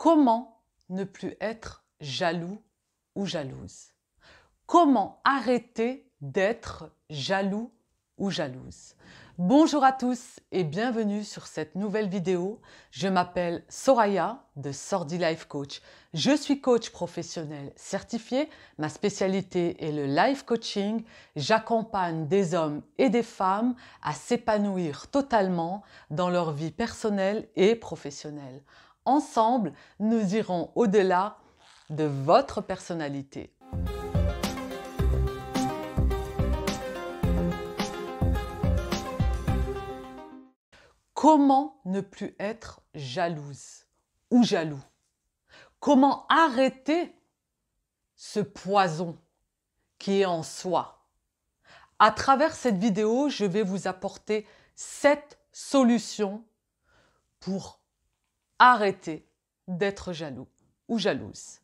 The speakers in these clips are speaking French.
Comment ne plus être jaloux ou jalouse Comment arrêter d'être jaloux ou jalouse Bonjour à tous et bienvenue sur cette nouvelle vidéo. Je m'appelle Soraya de Sordi Life Coach. Je suis coach professionnel certifié. Ma spécialité est le life coaching. J'accompagne des hommes et des femmes à s'épanouir totalement dans leur vie personnelle et professionnelle Ensemble, nous irons au-delà de votre personnalité. Comment ne plus être jalouse ou jaloux Comment arrêter ce poison qui est en soi À travers cette vidéo, je vais vous apporter sept solutions pour arrêtez d'être jaloux ou jalouse.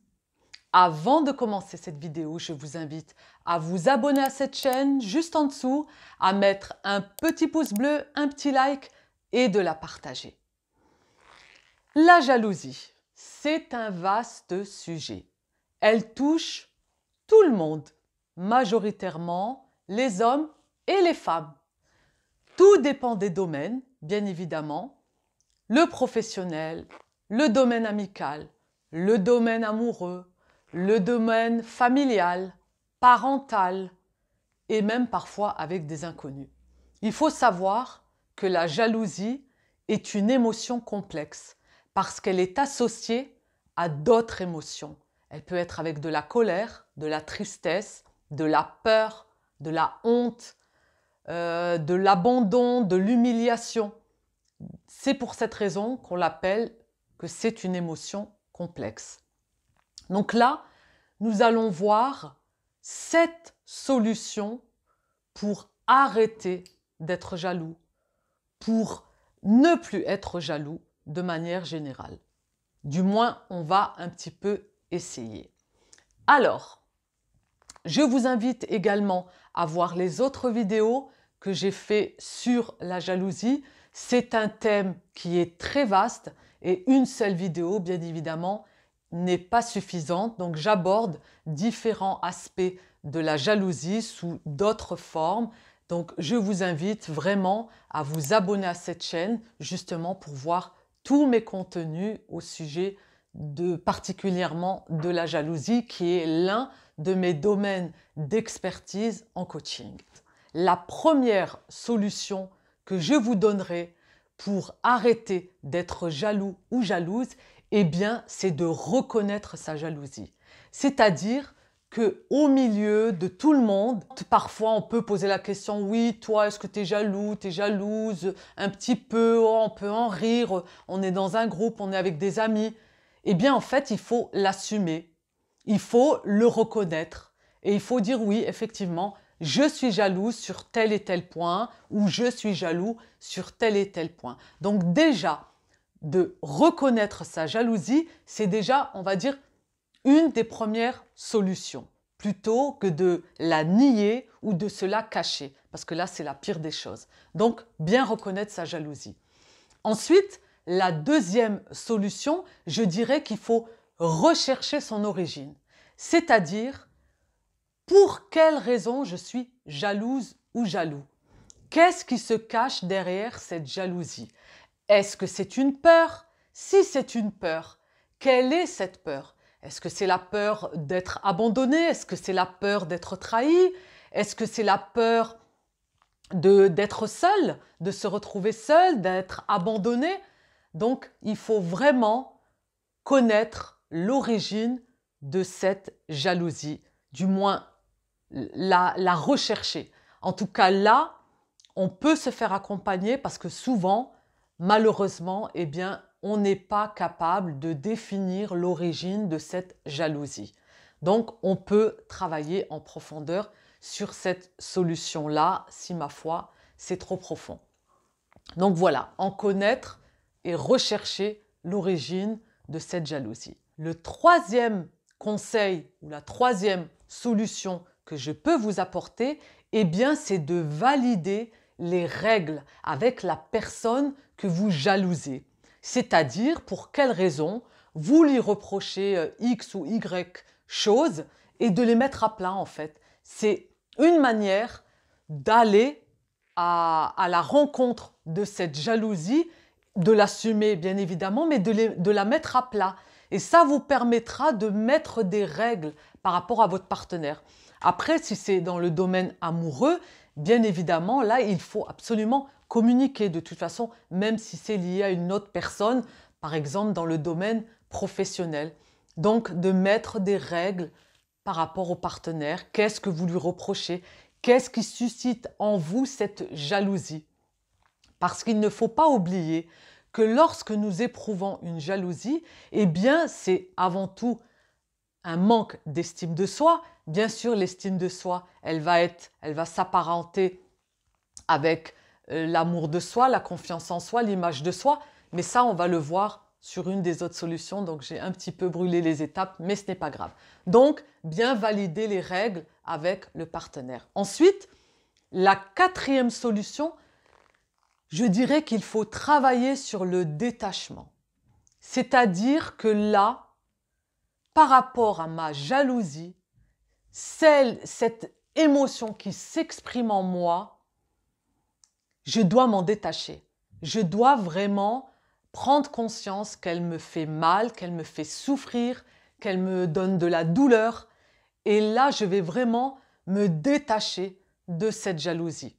Avant de commencer cette vidéo, je vous invite à vous abonner à cette chaîne juste en dessous, à mettre un petit pouce bleu, un petit like et de la partager. La jalousie, c'est un vaste sujet. Elle touche tout le monde, majoritairement les hommes et les femmes. Tout dépend des domaines, bien évidemment, le professionnel, le domaine amical, le domaine amoureux, le domaine familial, parental, et même parfois avec des inconnus. Il faut savoir que la jalousie est une émotion complexe parce qu'elle est associée à d'autres émotions. Elle peut être avec de la colère, de la tristesse, de la peur, de la honte, euh, de l'abandon, de l'humiliation. C'est pour cette raison qu'on l'appelle que c'est une émotion complexe. Donc là, nous allons voir cette solution pour arrêter d'être jaloux, pour ne plus être jaloux de manière générale. Du moins, on va un petit peu essayer. Alors, je vous invite également à voir les autres vidéos que j'ai fait sur la jalousie. C'est un thème qui est très vaste et une seule vidéo, bien évidemment, n'est pas suffisante. Donc j'aborde différents aspects de la jalousie sous d'autres formes. Donc je vous invite vraiment à vous abonner à cette chaîne justement pour voir tous mes contenus au sujet de particulièrement de la jalousie qui est l'un de mes domaines d'expertise en coaching. La première solution que je vous donnerai pour arrêter d'être jaloux ou jalouse, eh bien, c'est de reconnaître sa jalousie. C'est-à-dire que au milieu de tout le monde, parfois on peut poser la question oui, toi est-ce que tu es jaloux, tu es jalouse un petit peu, oh, on peut en rire, on est dans un groupe, on est avec des amis. Eh bien en fait, il faut l'assumer. Il faut le reconnaître et il faut dire oui, effectivement, je suis jaloux sur tel et tel point ou je suis jaloux sur tel et tel point. Donc déjà, de reconnaître sa jalousie, c'est déjà, on va dire, une des premières solutions, plutôt que de la nier ou de se la cacher, parce que là, c'est la pire des choses. Donc, bien reconnaître sa jalousie. Ensuite, la deuxième solution, je dirais qu'il faut rechercher son origine, c'est-à-dire pour quelle raison je suis jalouse ou jaloux Qu'est-ce qui se cache derrière cette jalousie Est-ce que c'est une peur Si c'est une peur, quelle est cette peur Est-ce que c'est la peur d'être abandonné Est-ce que c'est la peur d'être trahi Est-ce que c'est la peur d'être seul, de se retrouver seul, d'être abandonné Donc, il faut vraiment connaître l'origine de cette jalousie, du moins la, rechercher. En tout cas, là, on peut se faire accompagner parce que souvent, malheureusement, eh bien, on n'est pas capable de définir l'origine de cette jalousie. Donc, on peut travailler en profondeur sur cette solution-là si, ma foi, c'est trop profond. Donc voilà, en connaître et rechercher l'origine de cette jalousie. Le troisième conseil ou la troisième solution que je peux vous apporter, eh bien, c'est de valider les règles avec la personne que vous jalousez. C'est-à-dire pour quelles raisons vous lui reprochez euh, X ou Y chose et de les mettre à plat en fait. C'est une manière d'aller à, la rencontre de cette jalousie, de l'assumer bien évidemment, mais de la mettre à plat. Et ça vous permettra de mettre des règles par rapport à votre partenaire. Après, si c'est dans le domaine amoureux, bien évidemment, là, il faut absolument communiquer de toute façon, même si c'est lié à une autre personne, par exemple dans le domaine professionnel. Donc, de mettre des règles par rapport au partenaire. Qu'est-ce que vous lui reprochez Qu'est-ce qui suscite en vous cette jalousie Parce qu'il ne faut pas oublier que lorsque nous éprouvons une jalousie, eh bien, c'est avant tout un manque d'estime de soi, Bien sûr, l'estime de soi, elle va être, elle va s'apparenter avec euh, l'amour de soi, la confiance en soi, l'image de soi. Mais ça, on va le voir sur une des autres solutions. Donc, j'ai un petit peu brûlé les étapes, mais ce n'est pas grave. Donc, bien valider les règles avec le partenaire. Ensuite, la quatrième solution, je dirais qu'il faut travailler sur le détachement. C'est-à-dire que là, par rapport à ma jalousie, cette émotion qui s'exprime en moi, je dois m'en détacher. Je dois vraiment prendre conscience qu'elle me fait mal, qu'elle me fait souffrir, qu'elle me donne de la douleur. Et là, je vais vraiment me détacher de cette jalousie.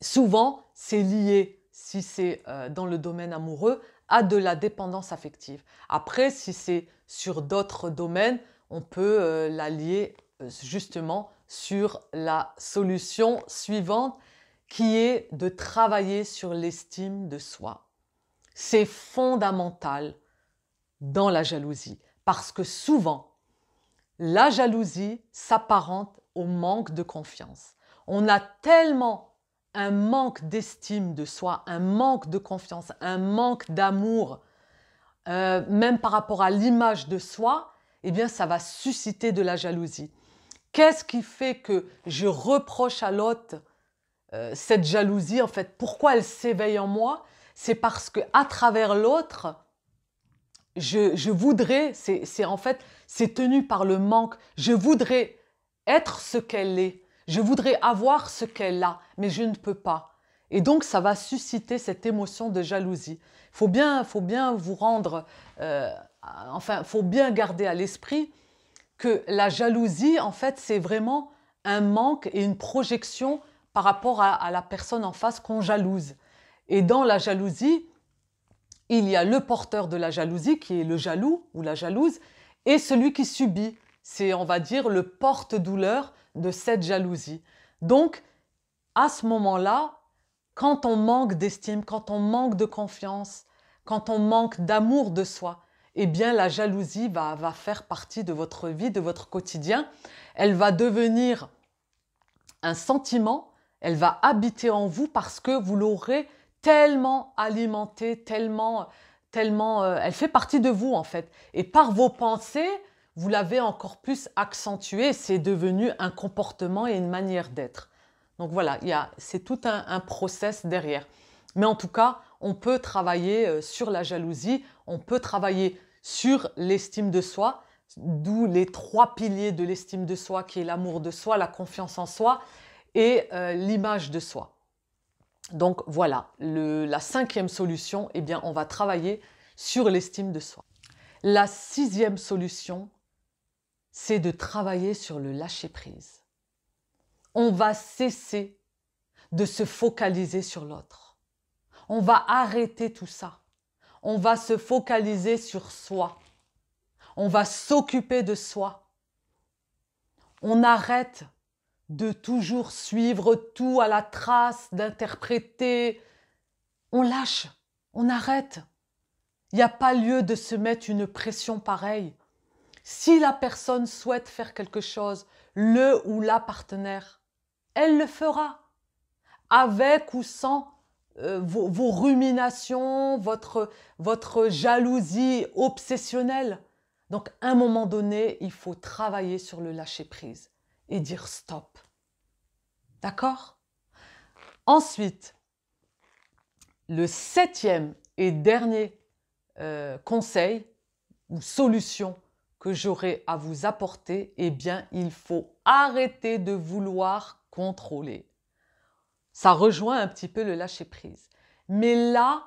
Souvent, c'est lié, si c'est euh, dans le domaine amoureux, à de la dépendance affective. Après, si c'est sur d'autres domaines, on peut euh, la lier euh, justement sur la solution suivante qui est de travailler sur l'estime de soi. C'est fondamental dans la jalousie parce que souvent, la jalousie s'apparente au manque de confiance. On a tellement un manque d'estime de soi, un manque de confiance, un manque d'amour, euh, même par rapport à l'image de soi, et eh bien ça va susciter de la jalousie. Qu'est-ce qui fait que je reproche à l'autre euh, cette jalousie En fait, pourquoi elle s'éveille en moi C'est parce que à travers l'autre, je, voudrais, c'est en fait, c'est tenu par le manque. Je voudrais être ce qu'elle est. Je voudrais avoir ce qu'elle a, mais je ne peux pas. Et donc, ça va susciter cette émotion de jalousie. faut bien, faut bien vous rendre, euh, enfin, faut bien garder à l'esprit que la jalousie, en fait, c'est vraiment un manque et une projection par rapport à, la personne en face qu'on jalouse. Et dans la jalousie, il y a le porteur de la jalousie, qui est le jaloux ou la jalouse, et celui qui subit. C'est, on va dire, le porte-douleur de cette jalousie. Donc, à ce moment-là, quand on manque d'estime, quand on manque de confiance, quand on manque d'amour de soi, eh bien la jalousie va, faire partie de votre vie, de votre quotidien. Elle va devenir un sentiment, elle va habiter en vous parce que vous l'aurez tellement alimentée, tellement, tellement, euh, elle fait partie de vous en fait. Et par vos pensées, vous l'avez encore plus accentué. C'est devenu un comportement et une manière d'être. Donc voilà, c'est tout un, un process derrière. Mais en tout cas, on peut travailler euh, sur la jalousie, on peut travailler sur l'estime de soi, d'où les trois piliers de l'estime de soi qui est l'amour de soi, la confiance en soi et euh, l'image de soi. Donc voilà, la cinquième solution, eh bien, on va travailler sur l'estime de soi. La sixième solution, c'est de travailler sur le lâcher-prise. On va cesser de se focaliser sur l'autre. On va arrêter tout ça on va se focaliser sur soi. On va s'occuper de soi. On arrête de toujours suivre tout à la trace, d'interpréter. On lâche, on arrête. Il n'y a pas lieu de se mettre une pression pareille. Si la personne souhaite faire quelque chose, le ou la partenaire, elle le fera, avec ou sans euh, vos, ruminations, votre, votre jalousie obsessionnelle. Donc, à un moment donné, il faut travailler sur le lâcher-prise et dire stop. D'accord Ensuite, le septième et dernier euh, conseil ou solution que j'aurai à vous apporter, eh bien, il faut arrêter de vouloir contrôler. Ça rejoint un petit peu le lâcher-prise. Mais là,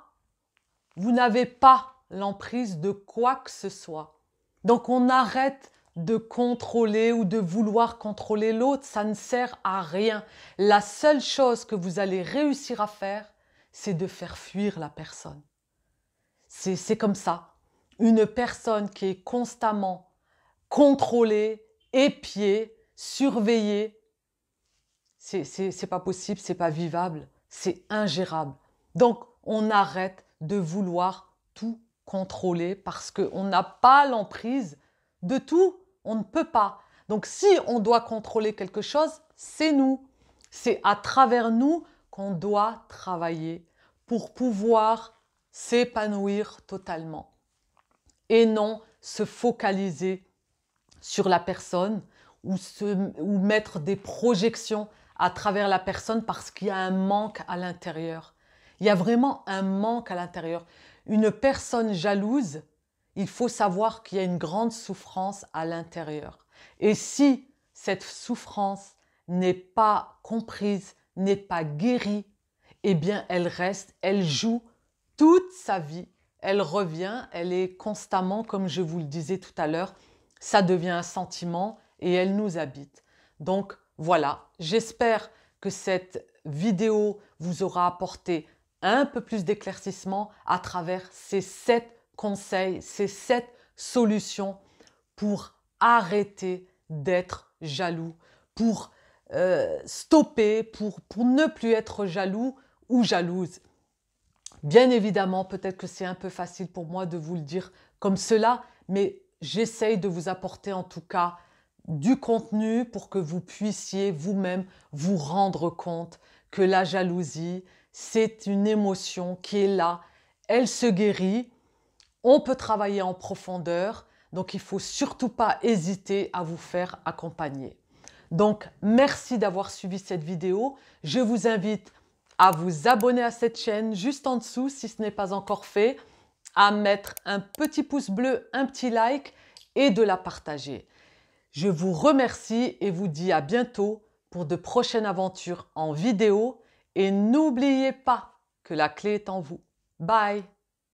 vous n'avez pas l'emprise de quoi que ce soit. Donc on arrête de contrôler ou de vouloir contrôler l'autre, ça ne sert à rien. La seule chose que vous allez réussir à faire, c'est de faire fuir la personne. C'est comme ça. Une personne qui est constamment contrôlée, épiée, surveillée, c'est pas possible, c'est pas vivable, c'est ingérable. Donc, on arrête de vouloir tout contrôler parce qu'on n'a pas l'emprise de tout. On ne peut pas. Donc, si on doit contrôler quelque chose, c'est nous. C'est à travers nous qu'on doit travailler pour pouvoir s'épanouir totalement et non se focaliser sur la personne ou, ou mettre des projections à travers la personne parce qu'il y a un manque à l'intérieur. Il y a vraiment un manque à l'intérieur. Une personne jalouse, il faut savoir qu'il y a une grande souffrance à l'intérieur. Et si cette souffrance n'est pas comprise, n'est pas guérie, eh bien elle reste, elle joue toute sa vie. Elle revient, elle est constamment, comme je vous le disais tout à l'heure, ça devient un sentiment et elle nous habite. Donc voilà, j'espère que cette vidéo vous aura apporté un peu plus d'éclaircissement à travers ces sept conseils, ces sept solutions pour arrêter d'être jaloux, pour euh, stopper, pour, pour ne plus être jaloux ou jalouse. Bien évidemment, peut-être que c'est un peu facile pour moi de vous le dire comme cela, mais j'essaye de vous apporter en tout cas du contenu pour que vous puissiez vous-même vous rendre compte que la jalousie, c'est une émotion qui est là, elle se guérit, on peut travailler en profondeur, donc il ne faut surtout pas hésiter à vous faire accompagner. Donc merci d'avoir suivi cette vidéo, je vous invite à vous abonner à cette chaîne juste en dessous si ce n'est pas encore fait, à mettre un petit pouce bleu, un petit like et de la partager. Je vous remercie et vous dis à bientôt pour de prochaines aventures en vidéo et n'oubliez pas que la clé est en vous. Bye